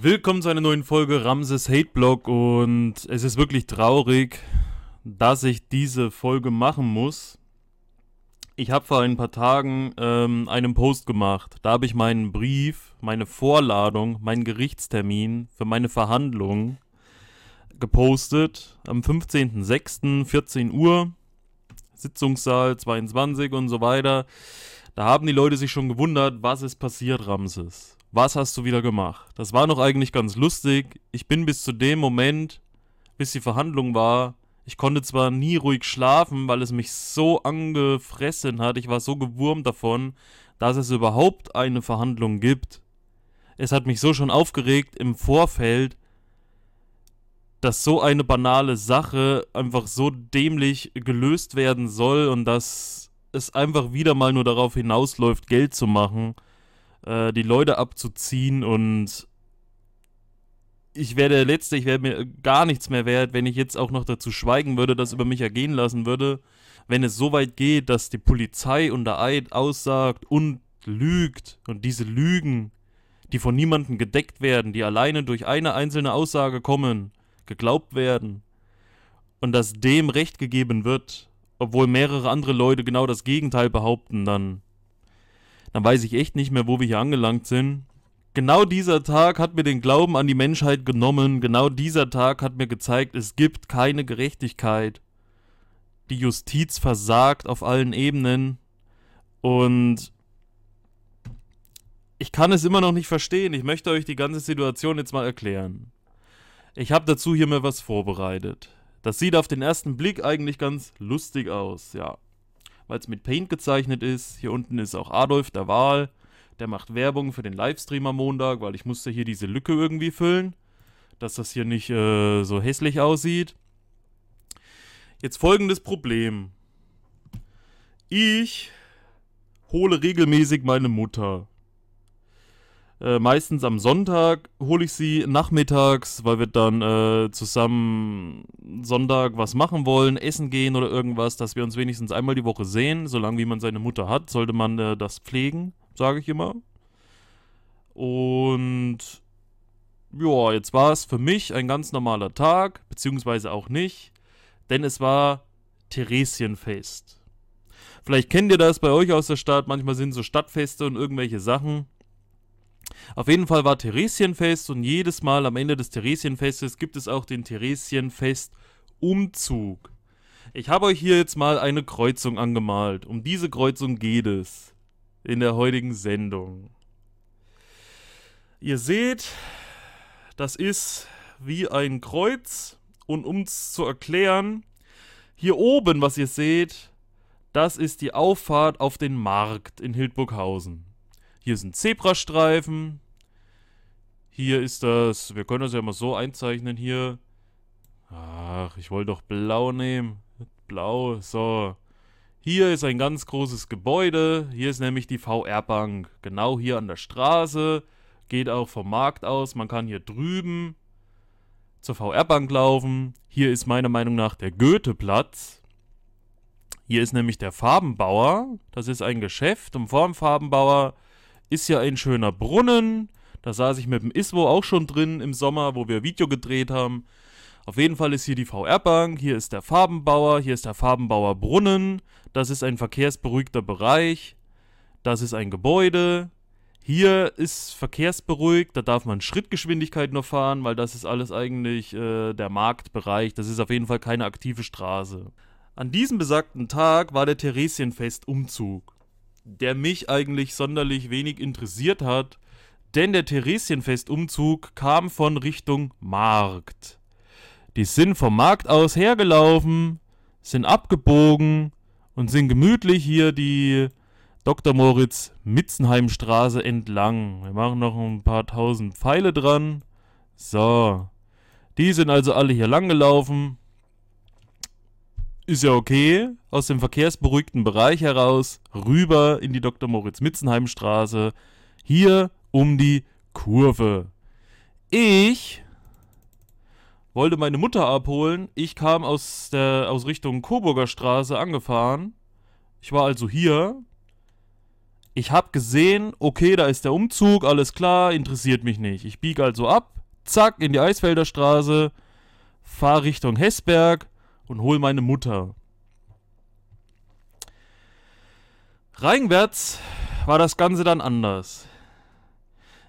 Willkommen zu einer neuen Folge Ramses Hate Blog und es ist wirklich traurig, dass ich diese Folge machen muss. Ich habe vor ein paar Tagen ähm, einen Post gemacht. Da habe ich meinen Brief, meine Vorladung, meinen Gerichtstermin für meine Verhandlung gepostet. Am 15.06.14 Uhr, Sitzungssaal 22 und so weiter. Da haben die Leute sich schon gewundert, was ist passiert, Ramses was hast du wieder gemacht? Das war noch eigentlich ganz lustig. Ich bin bis zu dem Moment, bis die Verhandlung war, ich konnte zwar nie ruhig schlafen, weil es mich so angefressen hat, ich war so gewurmt davon, dass es überhaupt eine Verhandlung gibt. Es hat mich so schon aufgeregt im Vorfeld, dass so eine banale Sache einfach so dämlich gelöst werden soll und dass es einfach wieder mal nur darauf hinausläuft, Geld zu machen äh, die Leute abzuziehen und ich wäre der Letzte, ich wäre mir gar nichts mehr wert, wenn ich jetzt auch noch dazu schweigen würde, das über mich ergehen lassen würde. Wenn es so weit geht, dass die Polizei unter Eid aussagt und lügt und diese Lügen, die von niemandem gedeckt werden, die alleine durch eine einzelne Aussage kommen, geglaubt werden und dass dem Recht gegeben wird, obwohl mehrere andere Leute genau das Gegenteil behaupten, dann dann weiß ich echt nicht mehr, wo wir hier angelangt sind. Genau dieser Tag hat mir den Glauben an die Menschheit genommen, genau dieser Tag hat mir gezeigt, es gibt keine Gerechtigkeit. Die Justiz versagt auf allen Ebenen und ich kann es immer noch nicht verstehen. Ich möchte euch die ganze Situation jetzt mal erklären. Ich habe dazu hier mal was vorbereitet. Das sieht auf den ersten Blick eigentlich ganz lustig aus, ja weil es mit Paint gezeichnet ist. Hier unten ist auch Adolf, der Wahl. Der macht Werbung für den Livestream am Montag, weil ich musste hier diese Lücke irgendwie füllen, dass das hier nicht äh, so hässlich aussieht. Jetzt folgendes Problem. Ich hole regelmäßig meine Mutter äh, meistens am Sonntag hole ich sie nachmittags, weil wir dann äh, zusammen Sonntag was machen wollen, essen gehen oder irgendwas, dass wir uns wenigstens einmal die Woche sehen. Solange wie man seine Mutter hat, sollte man äh, das pflegen, sage ich immer. Und ja, jetzt war es für mich ein ganz normaler Tag, beziehungsweise auch nicht, denn es war Theresienfest. Vielleicht kennt ihr das bei euch aus der Stadt, manchmal sind so Stadtfeste und irgendwelche Sachen. Auf jeden Fall war Theresienfest und jedes Mal am Ende des Theresienfestes gibt es auch den Theresienfest-Umzug. Ich habe euch hier jetzt mal eine Kreuzung angemalt. Um diese Kreuzung geht es in der heutigen Sendung. Ihr seht, das ist wie ein Kreuz und um es zu erklären, hier oben, was ihr seht, das ist die Auffahrt auf den Markt in Hildburghausen. Hier sind Zebrastreifen. Hier ist das, wir können das ja mal so einzeichnen hier. Ach, ich wollte doch blau nehmen. Blau, so. Hier ist ein ganz großes Gebäude. Hier ist nämlich die VR-Bank. Genau hier an der Straße. Geht auch vom Markt aus. Man kann hier drüben zur VR-Bank laufen. Hier ist meiner Meinung nach der Goethe-Platz. Hier ist nämlich der Farbenbauer. Das ist ein Geschäft. Und vor dem Farbenbauer ist ja ein schöner Brunnen. Da saß ich mit dem Iswo auch schon drin im Sommer, wo wir Video gedreht haben. Auf jeden Fall ist hier die VR-Bank, hier ist der Farbenbauer, hier ist der Farbenbauer Brunnen. Das ist ein verkehrsberuhigter Bereich. Das ist ein Gebäude. Hier ist verkehrsberuhigt, da darf man Schrittgeschwindigkeit nur fahren, weil das ist alles eigentlich äh, der Marktbereich. Das ist auf jeden Fall keine aktive Straße. An diesem besagten Tag war der Theresienfest Umzug der mich eigentlich sonderlich wenig interessiert hat, denn der Theresienfestumzug kam von Richtung Markt. Die sind vom Markt aus hergelaufen, sind abgebogen und sind gemütlich hier die Dr. Moritz Mitzenheimstraße entlang. Wir machen noch ein paar tausend Pfeile dran. So. Die sind also alle hier lang gelaufen ist ja okay, aus dem verkehrsberuhigten Bereich heraus rüber in die Dr. Moritz-Mitzenheim-Straße, hier um die Kurve. Ich wollte meine Mutter abholen. Ich kam aus, der, aus Richtung Coburger Straße angefahren. Ich war also hier. Ich habe gesehen, okay, da ist der Umzug, alles klar, interessiert mich nicht. Ich biege also ab, zack, in die Eisfelder Straße, fahre Richtung Hessberg und hol meine Mutter. Reinwärts war das Ganze dann anders.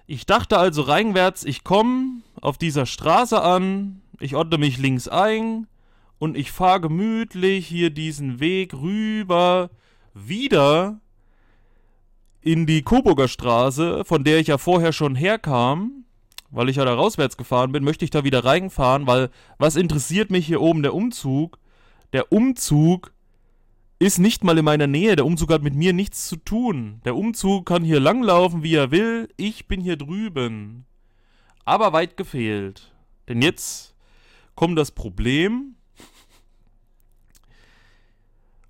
Ich dachte also reinwärts, ich komme auf dieser Straße an, ich ordne mich links ein und ich fahre gemütlich hier diesen Weg rüber wieder in die Coburger Straße, von der ich ja vorher schon herkam weil ich ja da rauswärts gefahren bin, möchte ich da wieder reinfahren, weil was interessiert mich hier oben der Umzug? Der Umzug ist nicht mal in meiner Nähe. Der Umzug hat mit mir nichts zu tun. Der Umzug kann hier langlaufen, wie er will. Ich bin hier drüben. Aber weit gefehlt. Denn jetzt kommt das Problem.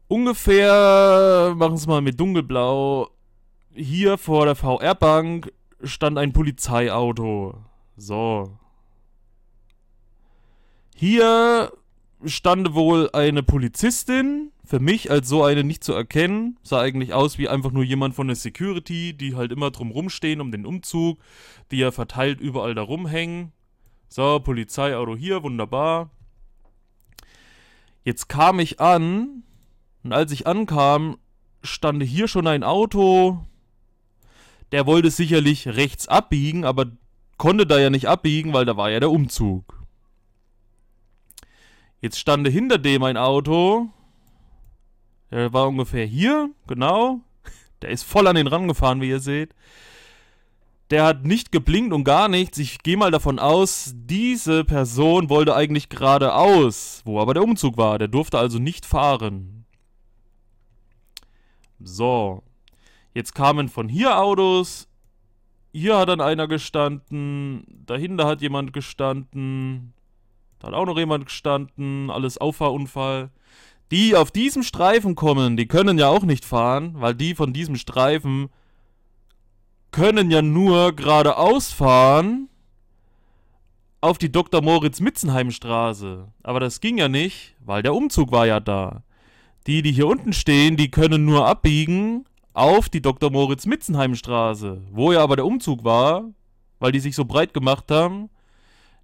Ungefähr, machen es mal mit dunkelblau, hier vor der VR-Bank stand ein Polizeiauto. So. Hier stand wohl eine Polizistin, für mich als so eine nicht zu erkennen, sah eigentlich aus wie einfach nur jemand von der Security, die halt immer drum rumstehen um den Umzug, die ja verteilt überall da rumhängen. So, Polizeiauto hier, wunderbar. Jetzt kam ich an und als ich ankam, stand hier schon ein Auto. Der wollte sicherlich rechts abbiegen, aber konnte da ja nicht abbiegen, weil da war ja der Umzug. Jetzt stand hinter dem ein Auto. Der war ungefähr hier, genau. Der ist voll an den Rand gefahren, wie ihr seht. Der hat nicht geblinkt und gar nichts. Ich gehe mal davon aus, diese Person wollte eigentlich geradeaus, wo aber der Umzug war. Der durfte also nicht fahren. So. Jetzt kamen von hier Autos, hier hat dann einer gestanden. Dahinter hat jemand gestanden. Da hat auch noch jemand gestanden. Alles Auffahrunfall. Die auf diesem Streifen kommen, die können ja auch nicht fahren, weil die von diesem Streifen können ja nur geradeaus fahren auf die Dr. Moritz Mitzenheim Straße. Aber das ging ja nicht, weil der Umzug war ja da. Die, die hier unten stehen, die können nur abbiegen auf die Dr. Moritz Mitzenheim Straße, wo ja aber der Umzug war, weil die sich so breit gemacht haben,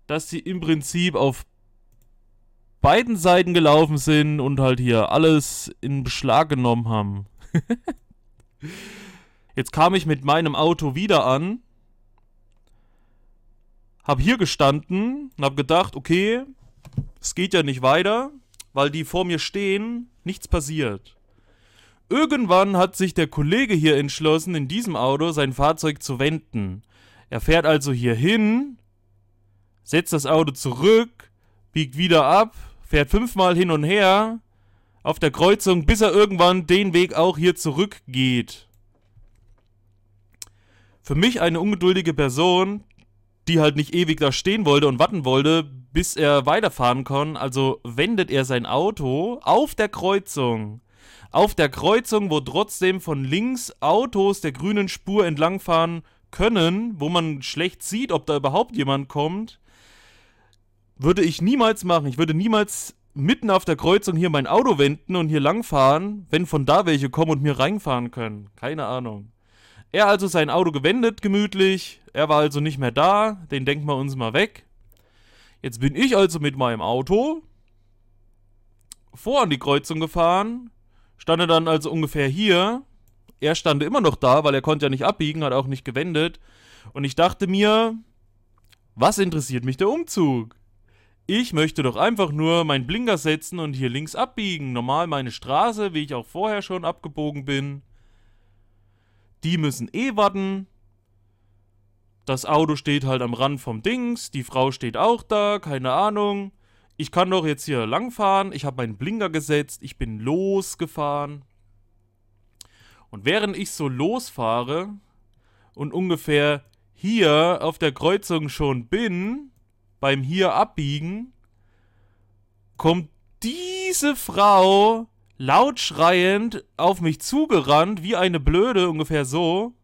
dass sie im Prinzip auf beiden Seiten gelaufen sind und halt hier alles in Beschlag genommen haben. Jetzt kam ich mit meinem Auto wieder an, hab hier gestanden und hab gedacht, okay, es geht ja nicht weiter, weil die vor mir stehen, nichts passiert. Irgendwann hat sich der Kollege hier entschlossen, in diesem Auto sein Fahrzeug zu wenden. Er fährt also hier hin, setzt das Auto zurück, biegt wieder ab, fährt fünfmal hin und her auf der Kreuzung, bis er irgendwann den Weg auch hier zurückgeht. Für mich eine ungeduldige Person, die halt nicht ewig da stehen wollte und warten wollte, bis er weiterfahren kann. Also wendet er sein Auto auf der Kreuzung auf der Kreuzung, wo trotzdem von links Autos der grünen Spur entlangfahren können, wo man schlecht sieht, ob da überhaupt jemand kommt, würde ich niemals machen. Ich würde niemals mitten auf der Kreuzung hier mein Auto wenden und hier langfahren, wenn von da welche kommen und mir reinfahren können. Keine Ahnung. Er also sein Auto gewendet, gemütlich. Er war also nicht mehr da. Den denken wir uns mal weg. Jetzt bin ich also mit meinem Auto vor an die Kreuzung gefahren stand er dann also ungefähr hier. Er stand immer noch da, weil er konnte ja nicht abbiegen, hat auch nicht gewendet. Und ich dachte mir, was interessiert mich der Umzug? Ich möchte doch einfach nur meinen Blinker setzen und hier links abbiegen. Normal meine Straße, wie ich auch vorher schon abgebogen bin. Die müssen eh warten. Das Auto steht halt am Rand vom Dings, die Frau steht auch da, keine Ahnung ich kann doch jetzt hier langfahren, ich habe meinen Blinker gesetzt, ich bin losgefahren. Und während ich so losfahre und ungefähr hier auf der Kreuzung schon bin, beim hier abbiegen, kommt diese Frau laut schreiend auf mich zugerannt, wie eine Blöde, ungefähr so.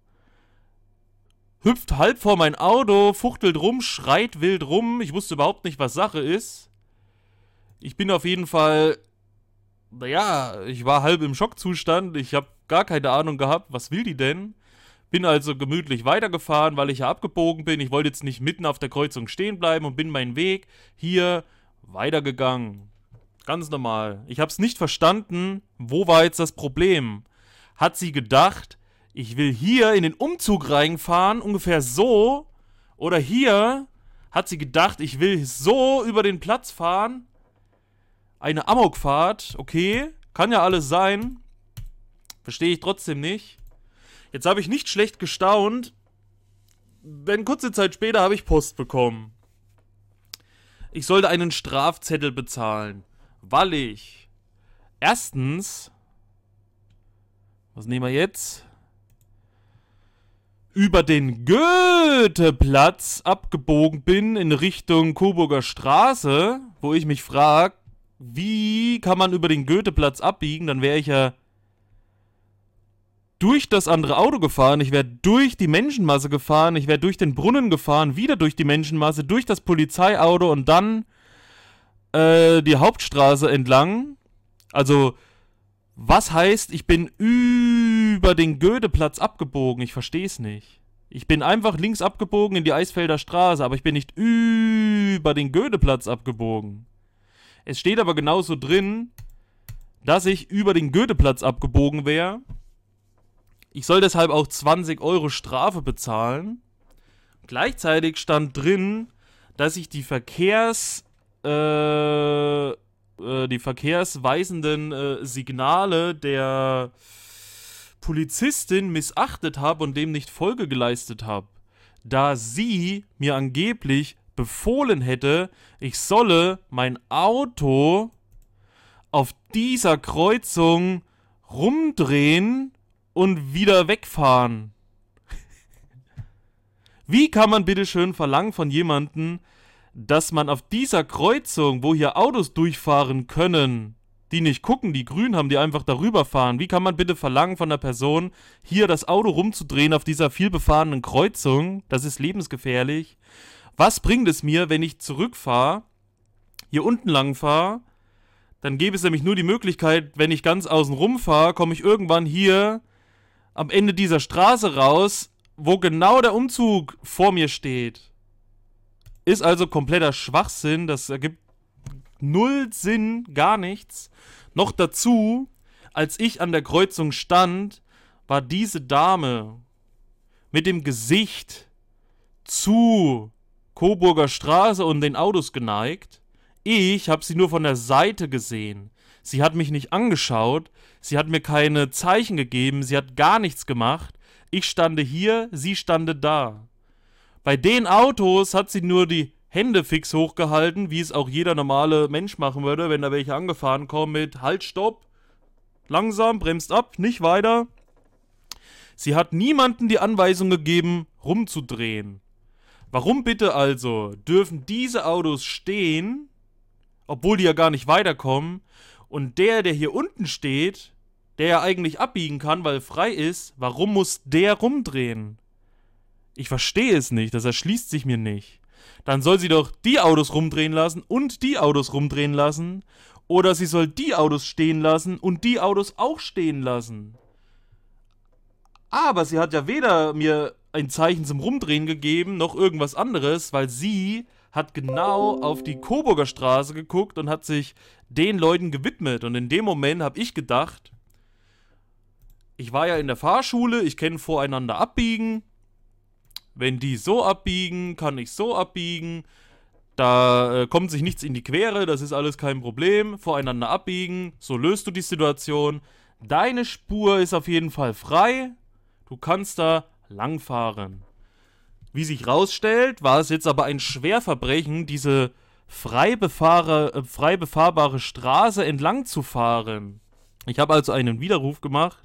Hüpft halb vor mein Auto, fuchtelt rum, schreit wild rum. Ich wusste überhaupt nicht, was Sache ist ich bin auf jeden Fall, naja, ich war halb im Schockzustand. Ich habe gar keine Ahnung gehabt, was will die denn? Bin also gemütlich weitergefahren, weil ich ja abgebogen bin. Ich wollte jetzt nicht mitten auf der Kreuzung stehen bleiben und bin meinen Weg hier weitergegangen. Ganz normal. Ich habe es nicht verstanden, wo war jetzt das Problem? Hat sie gedacht, ich will hier in den Umzug reinfahren, ungefähr so, oder hier hat sie gedacht, ich will so über den Platz fahren, eine Amokfahrt, okay, kann ja alles sein. Verstehe ich trotzdem nicht. Jetzt habe ich nicht schlecht gestaunt, denn kurze Zeit später habe ich Post bekommen. Ich sollte einen Strafzettel bezahlen, weil ich erstens, was nehmen wir jetzt? Über den Goetheplatz abgebogen bin in Richtung Coburger Straße, wo ich mich frage, wie kann man über den Goetheplatz abbiegen, dann wäre ich ja durch das andere Auto gefahren, ich wäre durch die Menschenmasse gefahren, ich wäre durch den Brunnen gefahren, wieder durch die Menschenmasse, durch das Polizeiauto und dann äh, die Hauptstraße entlang. Also, was heißt, ich bin über den Goetheplatz abgebogen? Ich verstehe es nicht. Ich bin einfach links abgebogen in die Eisfelder Straße, aber ich bin nicht über den Goetheplatz abgebogen. Es steht aber genauso drin, dass ich über den Goetheplatz abgebogen wäre. Ich soll deshalb auch 20 Euro Strafe bezahlen. Gleichzeitig stand drin, dass ich die Verkehrs... Äh, äh die verkehrsweisenden äh, Signale der Polizistin missachtet habe und dem nicht Folge geleistet habe, da sie mir angeblich befohlen hätte, ich solle mein Auto auf dieser Kreuzung rumdrehen und wieder wegfahren. Wie kann man bitte schön verlangen von jemandem, dass man auf dieser Kreuzung, wo hier Autos durchfahren können, die nicht gucken, die grün haben, die einfach darüber fahren. Wie kann man bitte verlangen von einer Person, hier das Auto rumzudrehen auf dieser vielbefahrenen Kreuzung? Das ist lebensgefährlich was bringt es mir, wenn ich zurückfahre, hier unten lang fahre, dann gäbe es nämlich nur die Möglichkeit, wenn ich ganz außen rum fahre, komme ich irgendwann hier am Ende dieser Straße raus, wo genau der Umzug vor mir steht. Ist also kompletter Schwachsinn, das ergibt null Sinn, gar nichts. Noch dazu, als ich an der Kreuzung stand, war diese Dame mit dem Gesicht zu Coburger Straße und den Autos geneigt. Ich habe sie nur von der Seite gesehen. Sie hat mich nicht angeschaut, sie hat mir keine Zeichen gegeben, sie hat gar nichts gemacht. Ich stande hier, sie stande da. Bei den Autos hat sie nur die Hände fix hochgehalten, wie es auch jeder normale Mensch machen würde, wenn da welche angefahren kommen mit Halt, Stopp, langsam, bremst ab, nicht weiter. Sie hat niemanden die Anweisung gegeben, rumzudrehen. Warum bitte also dürfen diese Autos stehen, obwohl die ja gar nicht weiterkommen, und der, der hier unten steht, der ja eigentlich abbiegen kann, weil frei ist, warum muss der rumdrehen? Ich verstehe es nicht, das erschließt sich mir nicht. Dann soll sie doch die Autos rumdrehen lassen und die Autos rumdrehen lassen. Oder sie soll die Autos stehen lassen und die Autos auch stehen lassen. Aber sie hat ja weder mir ein Zeichen zum Rumdrehen gegeben, noch irgendwas anderes, weil sie hat genau auf die Coburger Straße geguckt und hat sich den Leuten gewidmet. Und in dem Moment habe ich gedacht, ich war ja in der Fahrschule, ich kenne voreinander abbiegen. Wenn die so abbiegen, kann ich so abbiegen. Da äh, kommt sich nichts in die Quere, das ist alles kein Problem. Voreinander abbiegen, so löst du die Situation. Deine Spur ist auf jeden Fall frei. Du kannst da langfahren. Wie sich rausstellt, war es jetzt aber ein Schwerverbrechen, diese frei, befahre, äh, frei befahrbare Straße entlang zu fahren. Ich habe also einen Widerruf gemacht,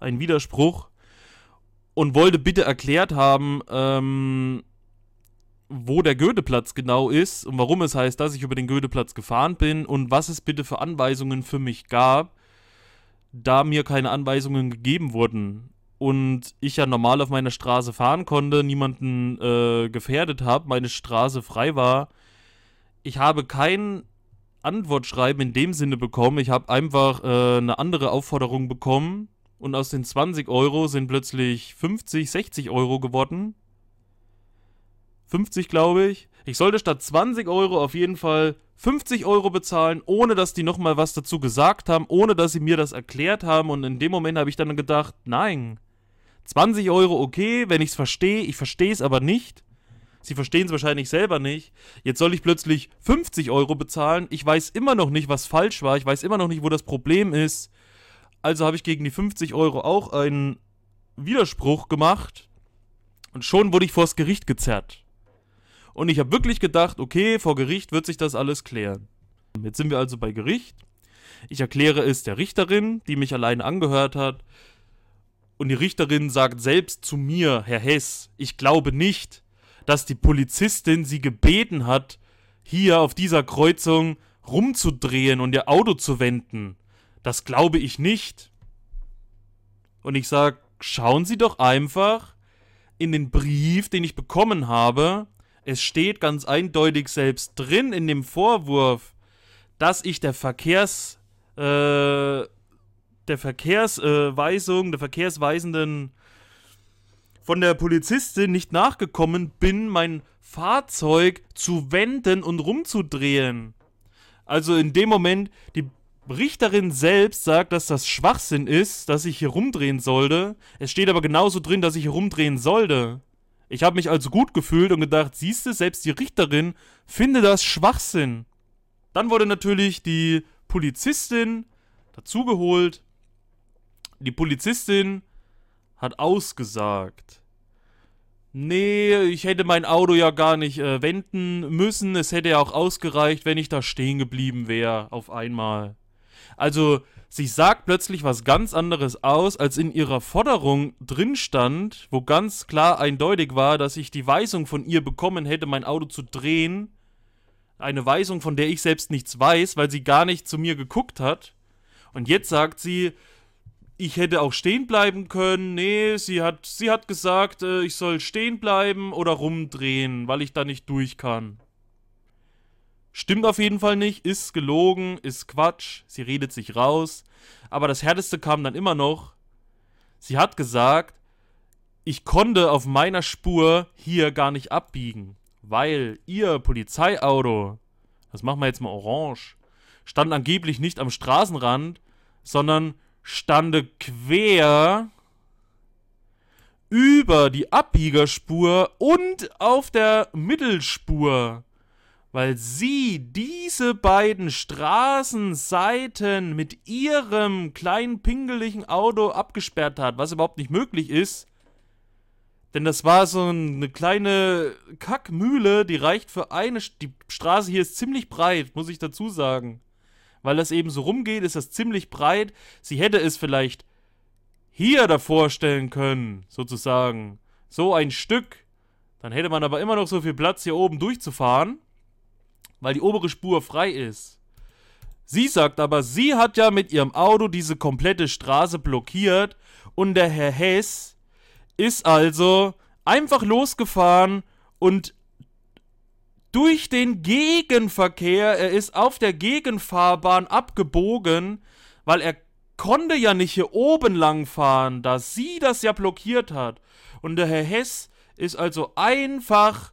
einen Widerspruch und wollte bitte erklärt haben, ähm, wo der Goetheplatz genau ist und warum es heißt, dass ich über den Goetheplatz gefahren bin und was es bitte für Anweisungen für mich gab, da mir keine Anweisungen gegeben wurden und ich ja normal auf meiner Straße fahren konnte, niemanden äh, gefährdet habe, meine Straße frei war. Ich habe kein Antwortschreiben in dem Sinne bekommen. Ich habe einfach äh, eine andere Aufforderung bekommen und aus den 20 Euro sind plötzlich 50, 60 Euro geworden. 50, glaube ich. Ich sollte statt 20 Euro auf jeden Fall 50 Euro bezahlen, ohne dass die nochmal was dazu gesagt haben, ohne dass sie mir das erklärt haben. Und in dem Moment habe ich dann gedacht, nein, 20 Euro okay, wenn ich es verstehe, ich verstehe es aber nicht. Sie verstehen es wahrscheinlich selber nicht. Jetzt soll ich plötzlich 50 Euro bezahlen. Ich weiß immer noch nicht, was falsch war. Ich weiß immer noch nicht, wo das Problem ist. Also habe ich gegen die 50 Euro auch einen Widerspruch gemacht. Und schon wurde ich vors Gericht gezerrt. Und ich habe wirklich gedacht, okay, vor Gericht wird sich das alles klären. Jetzt sind wir also bei Gericht. Ich erkläre es der Richterin, die mich alleine angehört hat, und die Richterin sagt selbst zu mir, Herr Hess, ich glaube nicht, dass die Polizistin sie gebeten hat, hier auf dieser Kreuzung rumzudrehen und ihr Auto zu wenden. Das glaube ich nicht. Und ich sage, schauen Sie doch einfach in den Brief, den ich bekommen habe. Es steht ganz eindeutig selbst drin in dem Vorwurf, dass ich der Verkehrs... Äh, der Verkehrsweisung, der Verkehrsweisenden von der Polizistin nicht nachgekommen bin, mein Fahrzeug zu wenden und rumzudrehen. Also in dem Moment, die Richterin selbst sagt, dass das Schwachsinn ist, dass ich hier rumdrehen sollte. Es steht aber genauso drin, dass ich hier rumdrehen sollte. Ich habe mich also gut gefühlt und gedacht, siehst du, selbst die Richterin finde das Schwachsinn. Dann wurde natürlich die Polizistin dazugeholt die Polizistin hat ausgesagt. Nee, ich hätte mein Auto ja gar nicht äh, wenden müssen. Es hätte ja auch ausgereicht, wenn ich da stehen geblieben wäre auf einmal. Also, sie sagt plötzlich was ganz anderes aus, als in ihrer Forderung drin stand, wo ganz klar eindeutig war, dass ich die Weisung von ihr bekommen hätte, mein Auto zu drehen. Eine Weisung, von der ich selbst nichts weiß, weil sie gar nicht zu mir geguckt hat. Und jetzt sagt sie, ich hätte auch stehen bleiben können. Nee, sie hat, sie hat gesagt, äh, ich soll stehen bleiben oder rumdrehen, weil ich da nicht durch kann. Stimmt auf jeden Fall nicht, ist gelogen, ist Quatsch, sie redet sich raus. Aber das Härteste kam dann immer noch. Sie hat gesagt, ich konnte auf meiner Spur hier gar nicht abbiegen, weil ihr Polizeiauto, das machen wir jetzt mal orange, stand angeblich nicht am Straßenrand, sondern stande quer über die Abbiegerspur und auf der Mittelspur, weil sie diese beiden Straßenseiten mit ihrem kleinen pingeligen Auto abgesperrt hat, was überhaupt nicht möglich ist. Denn das war so eine kleine Kackmühle, die reicht für eine. St die Straße hier ist ziemlich breit, muss ich dazu sagen weil das eben so rumgeht, ist das ziemlich breit. Sie hätte es vielleicht hier davor stellen können, sozusagen. So ein Stück. Dann hätte man aber immer noch so viel Platz, hier oben durchzufahren, weil die obere Spur frei ist. Sie sagt aber, sie hat ja mit ihrem Auto diese komplette Straße blockiert und der Herr Hess ist also einfach losgefahren und durch den Gegenverkehr. Er ist auf der Gegenfahrbahn abgebogen, weil er konnte ja nicht hier oben lang fahren, da sie das ja blockiert hat. Und der Herr Hess ist also einfach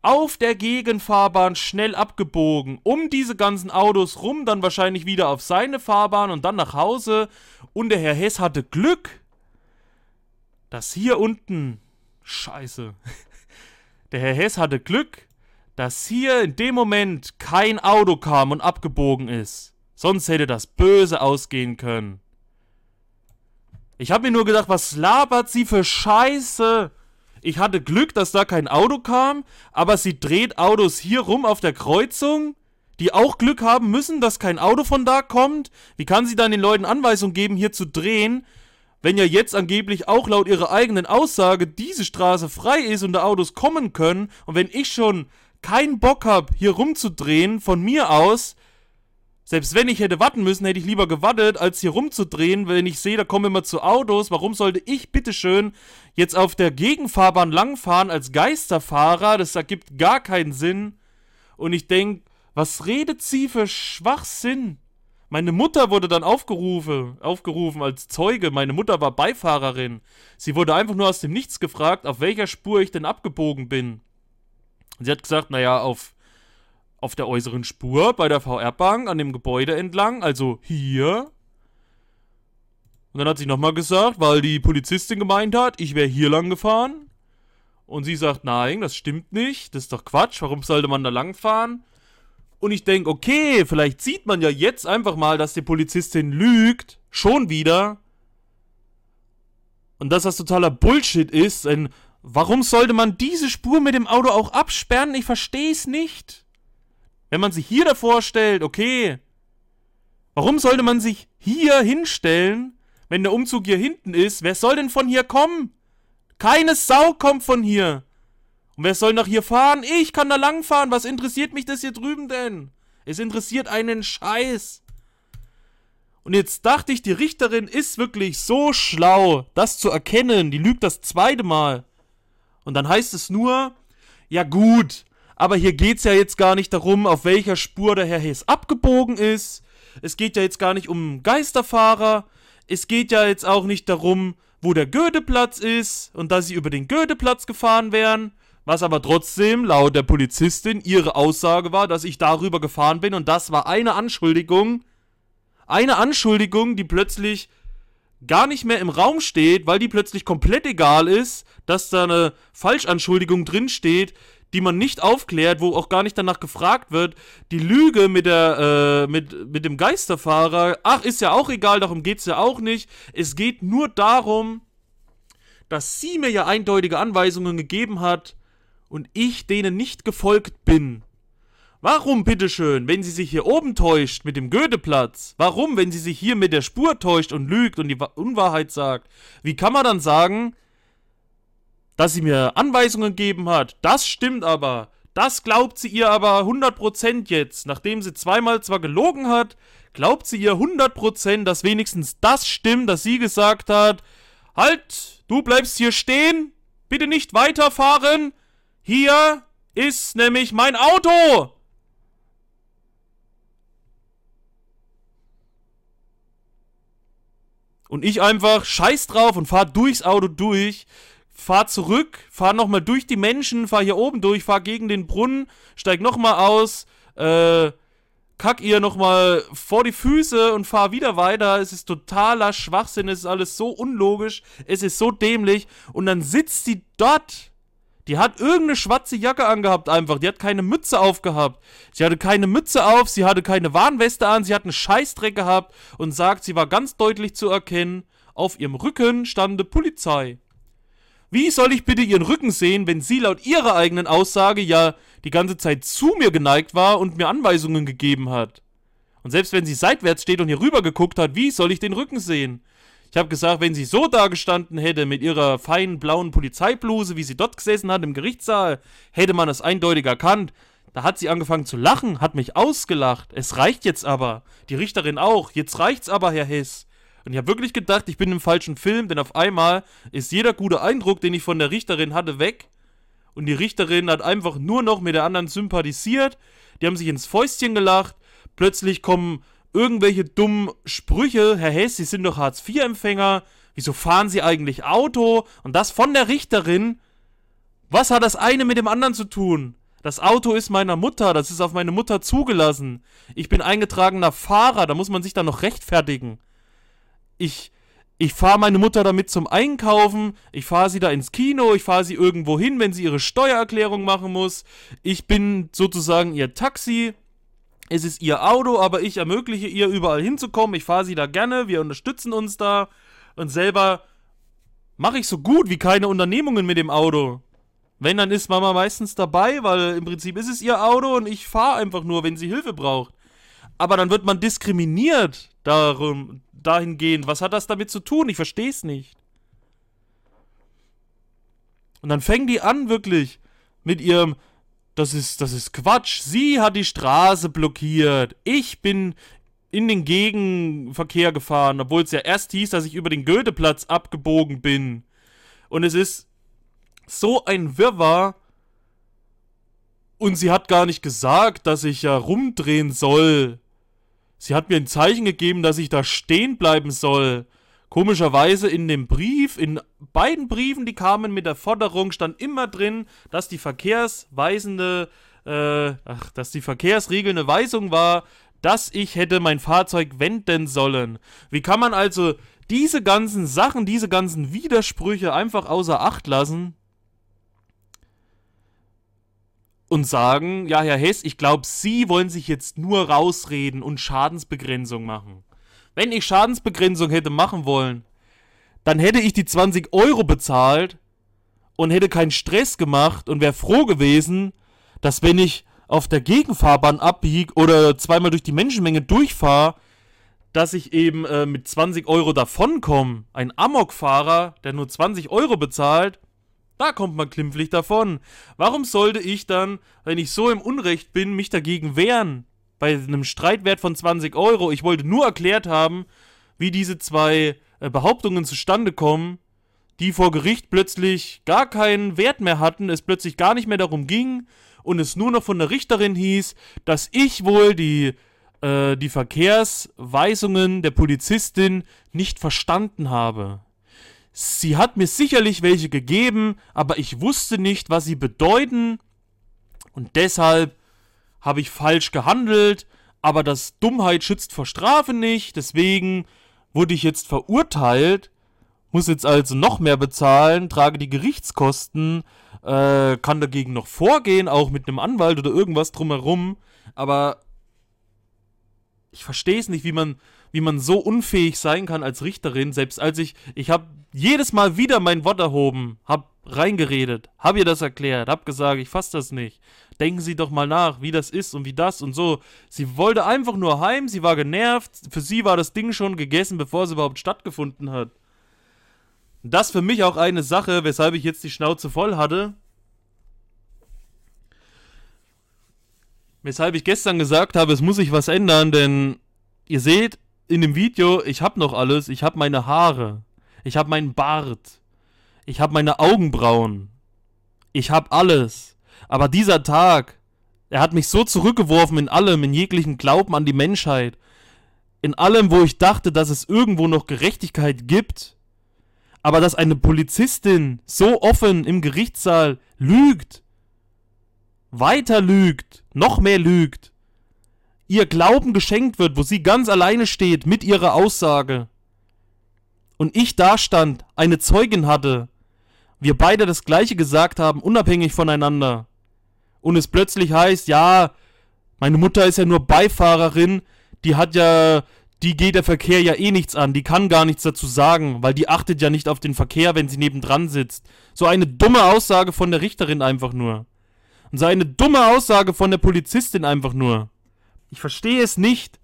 auf der Gegenfahrbahn schnell abgebogen, um diese ganzen Autos rum, dann wahrscheinlich wieder auf seine Fahrbahn und dann nach Hause. Und der Herr Hess hatte Glück, dass hier unten. Scheiße. Der Herr Hess hatte Glück, dass hier in dem Moment kein Auto kam und abgebogen ist. Sonst hätte das böse ausgehen können. Ich habe mir nur gedacht, was labert sie für Scheiße? Ich hatte Glück, dass da kein Auto kam, aber sie dreht Autos hier rum auf der Kreuzung, die auch Glück haben müssen, dass kein Auto von da kommt. Wie kann sie dann den Leuten Anweisung geben, hier zu drehen, wenn ja jetzt angeblich auch laut ihrer eigenen Aussage diese Straße frei ist und da Autos kommen können und wenn ich schon keinen Bock habe, hier rumzudrehen, von mir aus, selbst wenn ich hätte warten müssen, hätte ich lieber gewartet, als hier rumzudrehen, wenn ich sehe, da kommen immer zu Autos. Warum sollte ich bitteschön jetzt auf der Gegenfahrbahn langfahren als Geisterfahrer? Das ergibt gar keinen Sinn. Und ich denke, was redet sie für Schwachsinn? Meine Mutter wurde dann aufgerufen, aufgerufen als Zeuge. Meine Mutter war Beifahrerin. Sie wurde einfach nur aus dem Nichts gefragt, auf welcher Spur ich denn abgebogen bin. Und Sie hat gesagt, naja, auf, auf der äußeren Spur bei der VR-Bank an dem Gebäude entlang, also hier. Und dann hat sie nochmal gesagt, weil die Polizistin gemeint hat, ich wäre hier lang gefahren. Und sie sagt, nein, das stimmt nicht, das ist doch Quatsch, warum sollte man da lang fahren? Und ich denke, okay, vielleicht sieht man ja jetzt einfach mal, dass die Polizistin lügt. Schon wieder. Und dass das totaler Bullshit ist. Ein, Warum sollte man diese Spur mit dem Auto auch absperren? Ich verstehe es nicht. Wenn man sich hier davor stellt, okay. Warum sollte man sich hier hinstellen, wenn der Umzug hier hinten ist? Wer soll denn von hier kommen? Keine Sau kommt von hier. Und wer soll nach hier fahren? Ich kann da langfahren. Was interessiert mich das hier drüben denn? Es interessiert einen Scheiß. Und jetzt dachte ich, die Richterin ist wirklich so schlau, das zu erkennen. Die lügt das zweite Mal. Und dann heißt es nur, ja gut, aber hier geht es ja jetzt gar nicht darum, auf welcher Spur der Herr Hess abgebogen ist. Es geht ja jetzt gar nicht um Geisterfahrer. Es geht ja jetzt auch nicht darum, wo der Goetheplatz ist und dass sie über den Goetheplatz gefahren wären. Was aber trotzdem laut der Polizistin ihre Aussage war, dass ich darüber gefahren bin und das war eine Anschuldigung. Eine Anschuldigung, die plötzlich gar nicht mehr im Raum steht, weil die plötzlich komplett egal ist, dass da eine Falschanschuldigung drinsteht, die man nicht aufklärt, wo auch gar nicht danach gefragt wird. Die Lüge mit, der, äh, mit, mit dem Geisterfahrer, ach, ist ja auch egal, darum geht's ja auch nicht. Es geht nur darum, dass sie mir ja eindeutige Anweisungen gegeben hat und ich denen nicht gefolgt bin. Warum bitteschön, wenn sie sich hier oben täuscht mit dem Goetheplatz? Warum, wenn sie sich hier mit der Spur täuscht und lügt und die Unwahrheit sagt? Wie kann man dann sagen, dass sie mir Anweisungen gegeben hat? Das stimmt aber. Das glaubt sie ihr aber 100% jetzt. Nachdem sie zweimal zwar gelogen hat, glaubt sie ihr 100%, dass wenigstens das stimmt, dass sie gesagt hat, halt, du bleibst hier stehen, bitte nicht weiterfahren. Hier ist nämlich mein Auto. Und ich einfach scheiß drauf und fahr durchs Auto durch, fahr zurück, fahr nochmal durch die Menschen, fahr hier oben durch, fahr gegen den Brunnen, steig nochmal aus, äh, kack ihr nochmal vor die Füße und fahr wieder weiter. Es ist totaler Schwachsinn, es ist alles so unlogisch, es ist so dämlich. Und dann sitzt sie dort die hat irgendeine schwarze Jacke angehabt einfach. Die hat keine Mütze aufgehabt. Sie hatte keine Mütze auf, sie hatte keine Warnweste an, sie hat einen Scheißdreck gehabt und sagt, sie war ganz deutlich zu erkennen, auf ihrem Rücken stande Polizei. Wie soll ich bitte ihren Rücken sehen, wenn sie laut ihrer eigenen Aussage ja die ganze Zeit zu mir geneigt war und mir Anweisungen gegeben hat? Und selbst wenn sie seitwärts steht und hier rüber geguckt hat, wie soll ich den Rücken sehen? Ich habe gesagt, wenn sie so dagestanden hätte mit ihrer feinen blauen Polizeibluse, wie sie dort gesessen hat im Gerichtssaal, hätte man es eindeutig erkannt. Da hat sie angefangen zu lachen, hat mich ausgelacht. Es reicht jetzt aber. Die Richterin auch. Jetzt reicht's aber, Herr Hess. Und ich habe wirklich gedacht, ich bin im falschen Film, denn auf einmal ist jeder gute Eindruck, den ich von der Richterin hatte, weg. Und die Richterin hat einfach nur noch mit der anderen sympathisiert. Die haben sich ins Fäustchen gelacht. Plötzlich kommen irgendwelche dummen Sprüche, Herr Hess, Sie sind doch Hartz-IV-Empfänger, wieso fahren Sie eigentlich Auto? Und das von der Richterin. Was hat das eine mit dem anderen zu tun? Das Auto ist meiner Mutter, das ist auf meine Mutter zugelassen. Ich bin eingetragener Fahrer, da muss man sich dann noch rechtfertigen. Ich, ich fahre meine Mutter damit zum Einkaufen, ich fahre sie da ins Kino, ich fahre sie irgendwo hin, wenn sie ihre Steuererklärung machen muss. Ich bin sozusagen ihr Taxi, es ist ihr Auto, aber ich ermögliche ihr, überall hinzukommen. Ich fahre sie da gerne, wir unterstützen uns da. Und selber mache ich so gut wie keine Unternehmungen mit dem Auto. Wenn, dann ist Mama meistens dabei, weil im Prinzip ist es ihr Auto und ich fahre einfach nur, wenn sie Hilfe braucht. Aber dann wird man diskriminiert darum, dahingehend. Was hat das damit zu tun? Ich verstehe es nicht. Und dann fängt die an, wirklich, mit ihrem, das ist, das ist Quatsch. Sie hat die Straße blockiert. Ich bin in den Gegenverkehr gefahren, obwohl es ja erst hieß, dass ich über den Goetheplatz abgebogen bin. Und es ist so ein Wirrwarr. Und sie hat gar nicht gesagt, dass ich ja rumdrehen soll. Sie hat mir ein Zeichen gegeben, dass ich da stehen bleiben soll. Komischerweise in dem Brief, in beiden Briefen, die kamen mit der Forderung, stand immer drin, dass die verkehrsweisende, äh, ach, dass die Verkehrsregel eine Weisung war, dass ich hätte mein Fahrzeug wenden sollen. Wie kann man also diese ganzen Sachen, diese ganzen Widersprüche einfach außer Acht lassen? und sagen, ja, Herr Hess, ich glaube, Sie wollen sich jetzt nur rausreden und Schadensbegrenzung machen. Wenn ich Schadensbegrenzung hätte machen wollen, dann hätte ich die 20 Euro bezahlt und hätte keinen Stress gemacht und wäre froh gewesen, dass wenn ich auf der Gegenfahrbahn abbiege oder zweimal durch die Menschenmenge durchfahre, dass ich eben äh, mit 20 Euro davonkomme. Ein Amokfahrer, der nur 20 Euro bezahlt, da kommt man klimpflich davon. Warum sollte ich dann, wenn ich so im Unrecht bin, mich dagegen wehren? bei einem Streitwert von 20 Euro. Ich wollte nur erklärt haben, wie diese zwei äh, Behauptungen zustande kommen, die vor Gericht plötzlich gar keinen Wert mehr hatten, es plötzlich gar nicht mehr darum ging und es nur noch von der Richterin hieß, dass ich wohl die, äh, die Verkehrsweisungen der Polizistin nicht verstanden habe. Sie hat mir sicherlich welche gegeben, aber ich wusste nicht, was sie bedeuten und deshalb habe ich falsch gehandelt, aber das Dummheit schützt vor Strafe nicht, deswegen wurde ich jetzt verurteilt, muss jetzt also noch mehr bezahlen, trage die Gerichtskosten, äh, kann dagegen noch vorgehen, auch mit einem Anwalt oder irgendwas drumherum, aber ich verstehe es nicht, wie man, wie man so unfähig sein kann als Richterin, selbst als ich, ich habe jedes Mal wieder mein Wort erhoben, habe reingeredet, hab ihr das erklärt, hab gesagt, ich fasse das nicht. Denken Sie doch mal nach, wie das ist und wie das und so. Sie wollte einfach nur heim, sie war genervt, für sie war das Ding schon gegessen, bevor es überhaupt stattgefunden hat. Das für mich auch eine Sache, weshalb ich jetzt die Schnauze voll hatte. Weshalb ich gestern gesagt habe, es muss sich was ändern, denn ihr seht in dem Video, ich hab noch alles, ich hab meine Haare, ich hab meinen Bart ich habe meine Augenbrauen. Ich habe alles. Aber dieser Tag, er hat mich so zurückgeworfen in allem, in jeglichen Glauben an die Menschheit. In allem, wo ich dachte, dass es irgendwo noch Gerechtigkeit gibt. Aber dass eine Polizistin so offen im Gerichtssaal lügt, weiter lügt, noch mehr lügt, ihr Glauben geschenkt wird, wo sie ganz alleine steht mit ihrer Aussage. Und ich da stand, eine Zeugin hatte, wir beide das gleiche gesagt haben, unabhängig voneinander. Und es plötzlich heißt, ja, meine Mutter ist ja nur Beifahrerin, die hat ja, die geht der Verkehr ja eh nichts an, die kann gar nichts dazu sagen, weil die achtet ja nicht auf den Verkehr, wenn sie nebendran sitzt. So eine dumme Aussage von der Richterin einfach nur. Und so eine dumme Aussage von der Polizistin einfach nur. Ich verstehe es nicht.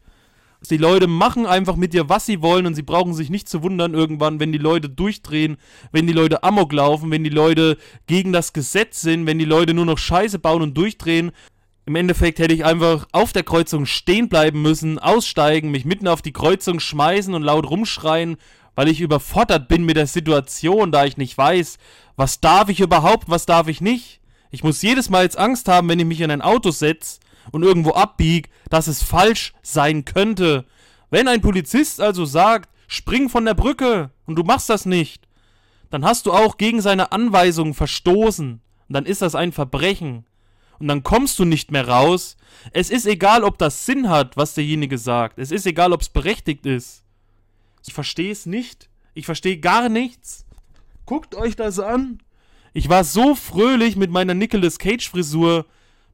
Die Leute machen einfach mit dir, was sie wollen und sie brauchen sich nicht zu wundern irgendwann, wenn die Leute durchdrehen, wenn die Leute Amok laufen, wenn die Leute gegen das Gesetz sind, wenn die Leute nur noch Scheiße bauen und durchdrehen. Im Endeffekt hätte ich einfach auf der Kreuzung stehen bleiben müssen, aussteigen, mich mitten auf die Kreuzung schmeißen und laut rumschreien, weil ich überfordert bin mit der Situation, da ich nicht weiß, was darf ich überhaupt, was darf ich nicht. Ich muss jedes Mal jetzt Angst haben, wenn ich mich in ein Auto setze und irgendwo abbiege, dass es falsch sein könnte. Wenn ein Polizist also sagt, spring von der Brücke und du machst das nicht, dann hast du auch gegen seine Anweisungen verstoßen. Und dann ist das ein Verbrechen. Und dann kommst du nicht mehr raus. Es ist egal, ob das Sinn hat, was derjenige sagt. Es ist egal, ob es berechtigt ist. Ich verstehe es nicht. Ich verstehe gar nichts. Guckt euch das an. Ich war so fröhlich mit meiner Nicolas Cage Frisur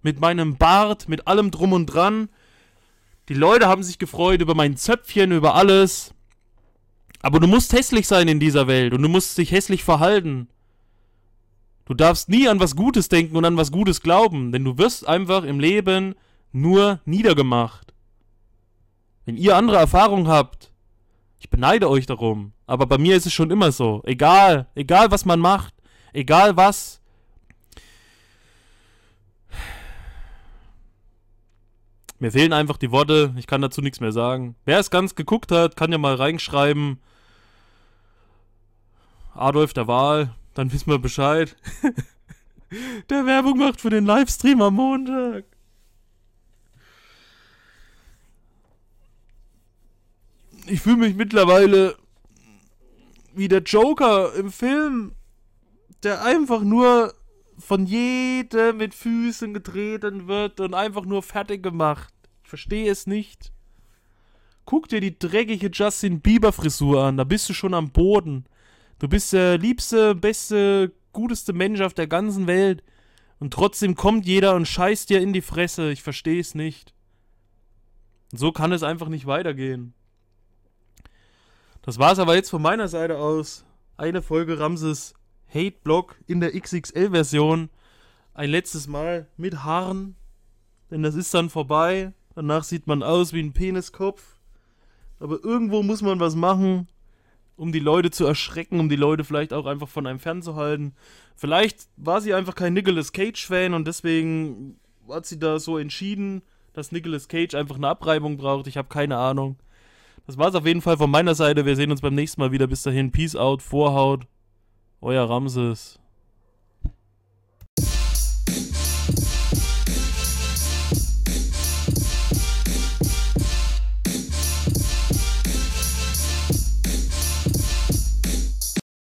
mit meinem Bart, mit allem drum und dran. Die Leute haben sich gefreut über mein Zöpfchen, über alles. Aber du musst hässlich sein in dieser Welt und du musst dich hässlich verhalten. Du darfst nie an was Gutes denken und an was Gutes glauben, denn du wirst einfach im Leben nur niedergemacht. Wenn ihr andere Erfahrungen habt, ich beneide euch darum, aber bei mir ist es schon immer so. Egal, egal was man macht, egal was, Mir fehlen einfach die Worte, ich kann dazu nichts mehr sagen. Wer es ganz geguckt hat, kann ja mal reinschreiben. Adolf der Wahl, dann wissen wir Bescheid. der Werbung macht für den Livestream am Montag. Ich fühle mich mittlerweile wie der Joker im Film, der einfach nur von jedem mit Füßen getreten wird und einfach nur fertig gemacht verstehe es nicht. Guck dir die dreckige Justin Bieber-Frisur an, da bist du schon am Boden. Du bist der liebste, beste, guteste Mensch auf der ganzen Welt. Und trotzdem kommt jeder und scheißt dir in die Fresse. Ich verstehe es nicht. So kann es einfach nicht weitergehen. Das war es aber jetzt von meiner Seite aus. Eine Folge Ramses Hate Block in der XXL-Version. Ein letztes Mal mit Haaren. Denn das ist dann vorbei. Danach sieht man aus wie ein Peniskopf. Aber irgendwo muss man was machen, um die Leute zu erschrecken, um die Leute vielleicht auch einfach von einem fernzuhalten. Vielleicht war sie einfach kein Nicolas Cage-Fan und deswegen hat sie da so entschieden, dass Nicolas Cage einfach eine Abreibung braucht. Ich habe keine Ahnung. Das war es auf jeden Fall von meiner Seite. Wir sehen uns beim nächsten Mal wieder. Bis dahin, Peace out, Vorhaut. Euer Ramses.